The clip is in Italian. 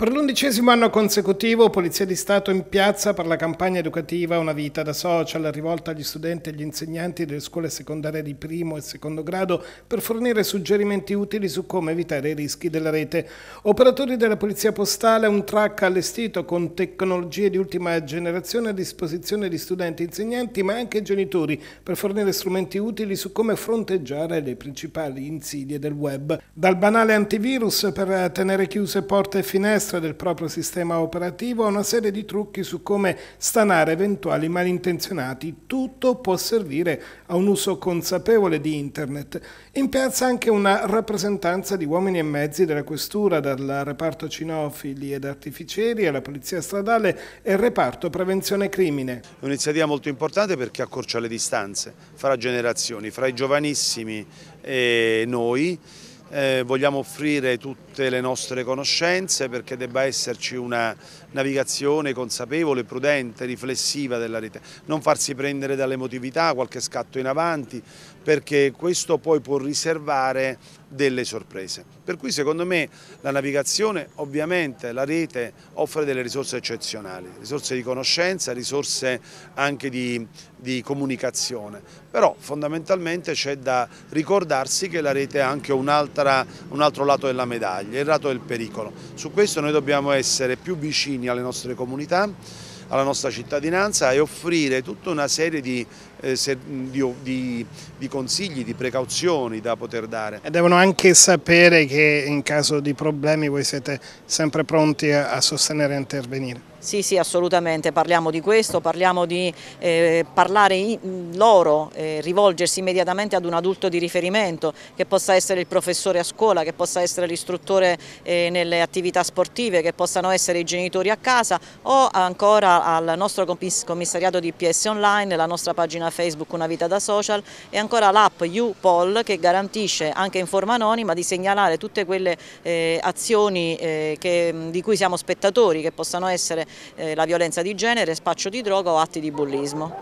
Per l'undicesimo anno consecutivo Polizia di Stato in piazza per la campagna educativa Una vita da social rivolta agli studenti e agli insegnanti delle scuole secondarie di primo e secondo grado per fornire suggerimenti utili su come evitare i rischi della rete. Operatori della Polizia Postale un track allestito con tecnologie di ultima generazione a disposizione di studenti, insegnanti ma anche genitori per fornire strumenti utili su come fronteggiare le principali insidie del web. Dal banale antivirus per tenere chiuse porte e finestre dell'orchestra del proprio sistema operativo a una serie di trucchi su come stanare eventuali malintenzionati. Tutto può servire a un uso consapevole di Internet. In piazza anche una rappresentanza di uomini e mezzi della Questura, dal reparto cinofili ed artificieri alla Polizia Stradale e il reparto prevenzione crimine. un'iniziativa molto importante perché accorcia le distanze fra generazioni, fra i giovanissimi e noi eh, vogliamo offrire tutte le nostre conoscenze perché debba esserci una navigazione consapevole, prudente, riflessiva della rete, non farsi prendere dalle emotività qualche scatto in avanti, perché questo poi può riservare delle sorprese. Per cui secondo me la navigazione, ovviamente la rete offre delle risorse eccezionali, risorse di conoscenza, risorse anche di di comunicazione, però fondamentalmente c'è da ricordarsi che la rete è anche un, un altro lato della medaglia, il lato del pericolo. Su questo noi dobbiamo essere più vicini alle nostre comunità, alla nostra cittadinanza e offrire tutta una serie di, eh, di, di, di, consigli, di precauzioni da poter dare. E devono anche sapere che in caso di problemi voi siete sempre pronti a, a sostenere e intervenire. Sì, sì, assolutamente, parliamo di questo, parliamo di eh, parlare loro, eh, rivolgersi immediatamente ad un adulto di riferimento, che possa essere il professore a scuola, che possa essere l'istruttore eh, nelle attività sportive, che possano essere i genitori a casa o ancora al nostro commissariato di PS Online, la nostra pagina Facebook Una Vita da Social e ancora l'app UPOL che garantisce anche in forma anonima di segnalare tutte quelle eh, azioni eh, che, di cui siamo spettatori, che possano essere eh, la violenza di genere, spaccio di droga o atti di bullismo.